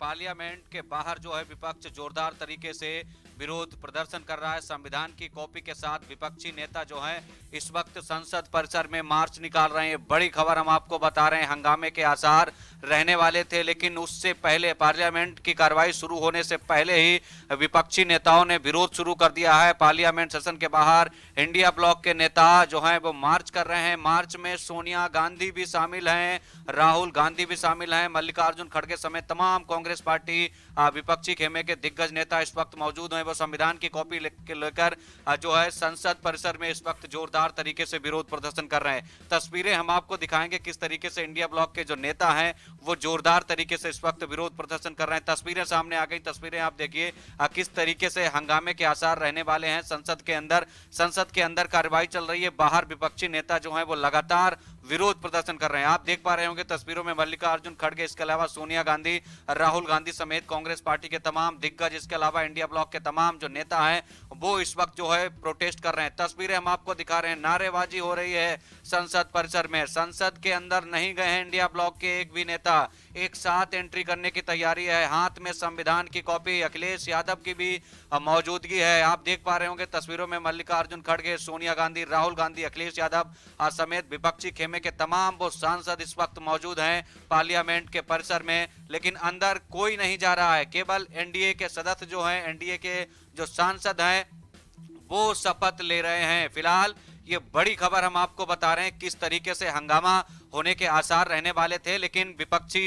Parliament के बाहर जो है विपक्ष जोरदार तरीके से विरोध प्रदर्शन कर रहा है संविधान की कॉपी के साथ विपक्षी नेता जो है इस वक्त संसद परिसर में मार्च निकाल रहे हैं बड़ी खबर हम आपको बता रहे हैं हंगामे के आसार रहने वाले थे लेकिन उससे पहले पार्लियामेंट की कार्रवाई शुरू होने से पहले ही विपक्षी नेताओं ने विरोध शुरू कर दिया है पार्लियामेंट सेशन के बाहर इंडिया ब्लॉक के नेता जो हैं वो मार्च कर रहे हैं मार्च में सोनिया गांधी भी शामिल हैं राहुल गांधी भी शामिल हैं मल्लिकार्जुन खड़गे समेत तमाम कांग्रेस पार्टी विपक्षी खेमे के दिग्गज नेता इस वक्त मौजूद हैं वो संविधान की कॉपी लेकर जो है संसद परिसर में इस वक्त जोरदार तरीके से विरोध प्रदर्शन कर रहे हैं तस्वीरें हम आपको दिखाएंगे किस तरीके से इंडिया ब्लॉक के जो नेता हैं वो जोरदार तरीके से इस वक्त विरोध प्रदर्शन कर रहे हैं तस्वीरें सामने आ गई तस्वीरें आप देखिए किस तरीके से हंगामे के आसार रहने वाले हैं संसद के अंदर संसद के अंदर कार्रवाई चल रही है बाहर विपक्षी नेता जो है वो लगातार विरोध प्रदर्शन कर रहे हैं आप देख पा रहे होंगे तस्वीरों में मल्लिकार्जुन खड़गे इसके अलावा सोनिया गांधी राहुल गांधी समेत कांग्रेस पार्टी के तमाम दिग्गज इसके अलावा इंडिया ब्लॉक के तमाम जो नेता हैं वो इस वक्त जो है प्रोटेस्ट कर रहे हैं तस्वीरें हम आपको दिखा रहे हैं नारेबाजी हो रही है संसद परिसर में संसद के अंदर नहीं गए हैं इंडिया ब्लॉक के एक भी नेता एक साथ एंट्री करने की तैयारी है हाथ में संविधान की कॉपी अखिलेश यादव की भी मौजूदगी है आप देख पा रहे होंगे तस्वीरों में मल्लिकार्जुन खड़गे सोनिया गांधी राहुल गांधी अखिलेश यादव समेत विपक्षी खेमे में के तमाम वो सांसद इस वक्त मौजूद हैं पार्लियामेंट के परिसर में लेकिन अंदर कोई नहीं जा रहा है केवल एनडीए के सदस्य जो हैं एनडीए के जो सांसद हैं वो शपथ ले रहे हैं फिलहाल ये बड़ी खबर हम आपको बता रहे हैं किस तरीके से हंगामा होने के आसार रहने वाले थे लेकिन विपक्षी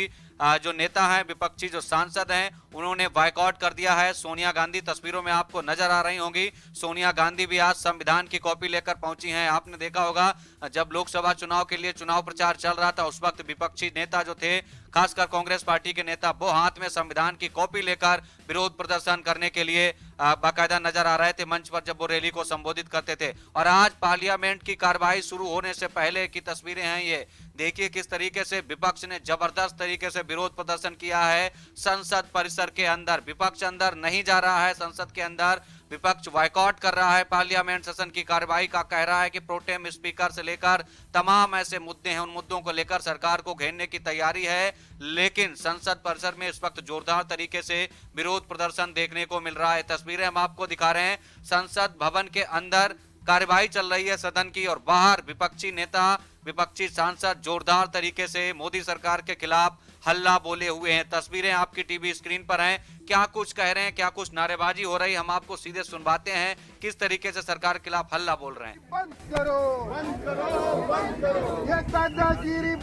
जो नेता हैं विपक्षी जो सांसद हैं उन्होंने बाइकआउट कर दिया है सोनिया गांधी तस्वीरों में आपको नजर आ रही होंगी सोनिया गांधी भी आज संविधान की कॉपी लेकर पहुंची हैं आपने देखा होगा जब लोकसभा चुनाव के लिए चुनाव प्रचार चल रहा था उस वक्त विपक्षी नेता जो थे खासकर कांग्रेस पार्टी के नेता वो हाथ में संविधान की कॉपी लेकर विरोध प्रदर्शन करने के लिए बाकायदा नजर आ रहे थे मंच पर जब वो रैली को संबोधित करते थे और आज पार्लियामेंट की कार्यवाही शुरू होने से पहले की तस्वीरें हैं ये देखिए किस तरीके से विपक्ष ने जबरदस्त तरीके से विरोध प्रदर्शन किया है संसद परिसर के अंदर विपक्ष अंदर नहीं जा रहा है संसद के अंदर विपक्ष वाइकआउट कर रहा है पार्लियामेंट सेशन की कार्यवाही का कह रहा है कि प्रोटेम स्पीकर से लेकर तमाम ऐसे मुद्दे हैं उन मुद्दों को लेकर सरकार को घेरने की तैयारी है लेकिन संसद परिसर में इस वक्त जोरदार तरीके से विरोध प्रदर्शन देखने को मिल रहा है तस्वीरें हम आपको दिखा रहे हैं संसद भवन के अंदर कार्यवाही चल रही है सदन की और बाहर विपक्षी नेता विपक्षी सांसद जोरदार तरीके से मोदी सरकार के खिलाफ हल्ला बोले हुए हैं तस्वीरें आपकी टीवी स्क्रीन पर हैं क्या कुछ कह रहे हैं क्या कुछ नारेबाजी हो रही हम आपको सीधे सुनवाते हैं किस तरीके से सरकार के खिलाफ हल्ला बोल रहे हैं बंद करो बंद करो बंद करो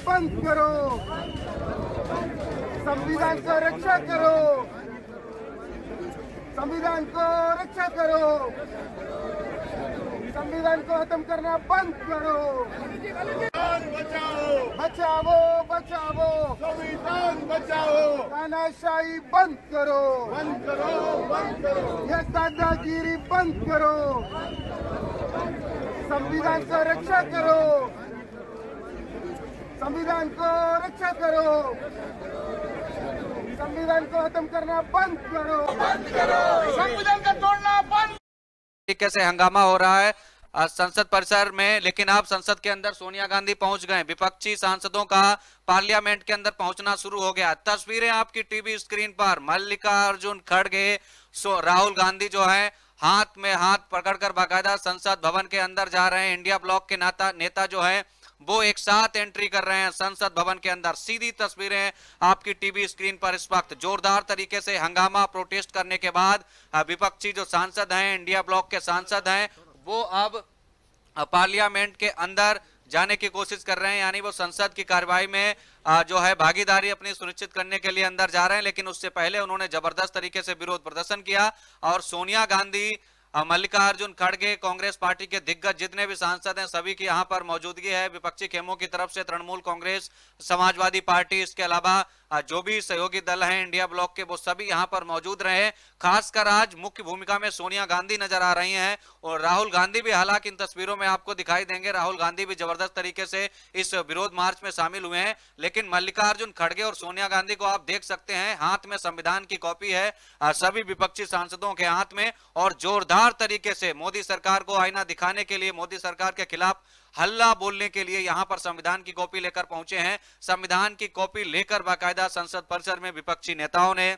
बंद करो संविधान का रक्षा करो संविधान को रक्षा करो संविधान को खत्म करना बंद करो बचाओ बचाओ बचाओ संविधान बचाओ तानाशाही बंद करो बंद करो बंद करो ये दादागिरी बंद करो संविधान का रक्षा करो संविधान को रक्षा करो संविधान को खत्म करना बंद करो बंद करो संविधान का तोड़ना बंद तरीके से हंगामा हो रहा है संसद परिसर में लेकिन आप संसद के अंदर सोनिया गांधी पहुंच गए विपक्षी सांसदों का पार्लियामेंट के अंदर पहुंचना शुरू हो गया तस्वीरें आपकी टीवी स्क्रीन पर मल्लिकार्जुन खड़गे राहुल गांधी जो है हाथ में हाथ पकड़कर बाकायदा संसद भवन के अंदर जा रहे हैं इंडिया ब्लॉक के नाता नेता जो है वो एक साथ एंट्री कर रहे हैं संसद भवन के अंदर सीधी तस्वीरें आपकी टीवी स्क्रीन पर इस वक्त जोरदार तरीके से हंगामा प्रोटेस्ट करने के बाद विपक्षी जो सांसद हैं इंडिया ब्लॉक के सांसद हैं वो अब पार्लियामेंट के अंदर जाने की कोशिश कर रहे हैं यानी वो संसद की कार्रवाई में जो है भागीदारी अपनी सुनिश्चित करने के लिए अंदर जा रहे हैं लेकिन उससे पहले उन्होंने जबरदस्त तरीके से विरोध प्रदर्शन किया और सोनिया गांधी मल्लिकार्जुन खड़गे कांग्रेस पार्टी के दिग्गज जितने भी सांसद हैं सभी की यहाँ पर मौजूदगी है विपक्षी खेमों की तरफ से तृणमूल कांग्रेस समाजवादी पार्टी इसके अलावा जो भी सहयोगी दल हैं इंडिया ब्लॉक के वो सभी यहाँ पर मौजूद रहे खासकर आज मुख्य भूमिका में सोनिया गांधी नजर आ रही हैं और राहुल गांधी भी हालांकि इन तस्वीरों में आपको दिखाई देंगे राहुल गांधी भी जबरदस्त तरीके से इस विरोध मार्च में शामिल हुए हैं लेकिन मल्लिकार्जुन खड़गे और सोनिया गांधी को आप देख सकते हैं हाथ में संविधान की कॉपी है सभी विपक्षी सांसदों के हाथ में और जोरदार तरीके से मोदी सरकार को आईना दिखाने के लिए मोदी सरकार के खिलाफ हल्ला बोलने के लिए यहां पर संविधान की कॉपी लेकर पहुंचे हैं संविधान की कॉपी लेकर बाकायदा संसद परिसर में विपक्षी नेताओं ने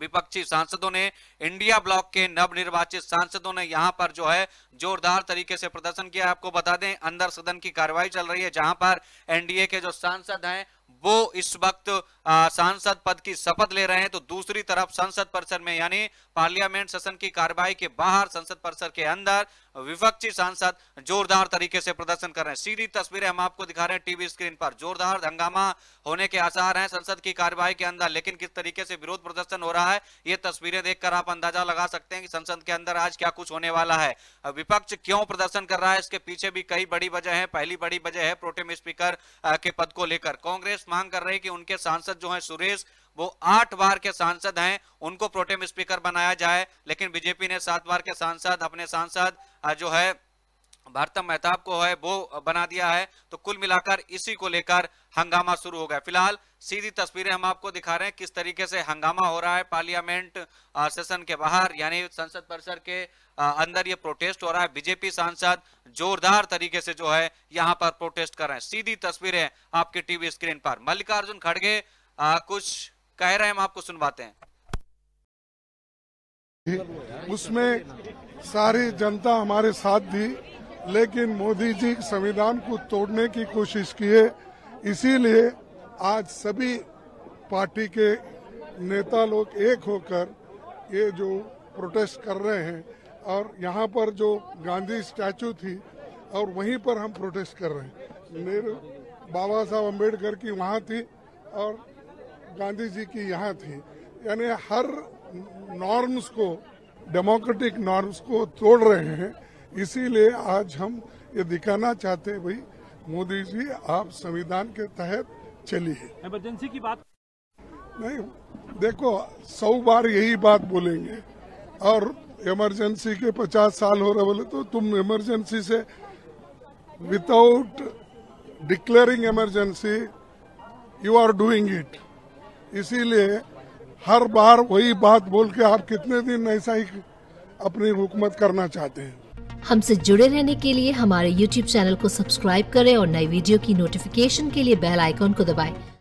विपक्षी सांसदों ने इंडिया ब्लॉक के निर्वाचित सांसदों ने यहां पर जो है जोरदार तरीके से प्रदर्शन किया आपको बता दें अंदर सदन की कार्रवाई चल रही है जहां पर एनडीए के जो सांसद हैं वो इस वक्त सांसद पद की शपथ ले रहे हैं तो दूसरी तरफ संसद परिसर में यानी पार्लियामेंट सेशन की कार्रवाई के बाहर संसद परिसर के अंदर विपक्षी सांसद जोरदार तरीके से प्रदर्शन कर रहे हैं सीधी तस्वीरें हम आपको दिखा रहे हैं टीवी स्क्रीन पर जोरदार हंगामा होने के आसार हैं संसद की कार्यवाही के अंदर लेकिन किस तरीके से विरोध प्रदर्शन हो रहा है ये तस्वीरें देखकर आप अंदाजा लगा सकते हैं कि संसद के अंदर आज क्या कुछ होने वाला है विपक्ष क्यों प्रदर्शन कर रहा है इसके पीछे भी कई बड़ी वजह है पहली बड़ी वजह है प्रोटेम स्पीकर के पद को लेकर कांग्रेस मांग कर रही है कि उनके सांसद जो है सुरेश वो आठ बार के सांसद हैं उनको प्रोटेम स्पीकर बनाया जाए लेकिन बीजेपी ने सात बार के सांसद अपने सांसद जो है भारतम मेहताब को है वो बना दिया है तो कुल मिलाकर इसी को लेकर हंगामा शुरू हो गया फिलहाल सीधी तस्वीरें हम आपको दिखा रहे हैं किस तरीके से हंगामा हो रहा है पार्लियामेंट सेशन के बाहर यानी संसद परिसर के अंदर ये प्रोटेस्ट हो रहा है बीजेपी सांसद जोरदार तरीके से जो है यहाँ पर प्रोटेस्ट कर रहे हैं सीधी तस्वीरें आपकी टीवी स्क्रीन पर मल्लिकार्जुन खड़गे कुछ कह रहे हैं हम आपको सुनवाते हैं उसमें सारी जनता हमारे साथ दी लेकिन मोदी जी संविधान को तोड़ने की कोशिश किए इसीलिए आज सभी पार्टी के नेता लोग एक होकर ये जो प्रोटेस्ट कर रहे हैं और यहाँ पर जो गांधी स्टैचू थी और वहीं पर हम प्रोटेस्ट कर रहे हैं मेरे बाबा साहब अम्बेडकर की वहाँ थी और गांधी जी की यहाँ थी यानी हर नॉर्म्स को डेमोक्रेटिक नॉर्म्स को तोड़ रहे हैं इसीलिए आज हम ये दिखाना चाहते हैं भाई मोदी जी आप संविधान के तहत चलिए इमरजेंसी की बात नहीं देखो सौ बार यही बात बोलेंगे और इमरजेंसी के पचास साल हो रहे बोले तो तुम इमरजेंसी से without declaring emergency you are doing it इसीलिए हर बार वही बात बोल के आप कितने दिन ऐसा ही अपनी हुकूमत करना चाहते हैं हमसे जुड़े रहने के लिए हमारे YouTube चैनल को सब्सक्राइब करें और नई वीडियो की नोटिफिकेशन के लिए बेल आइकॉन को दबाएं।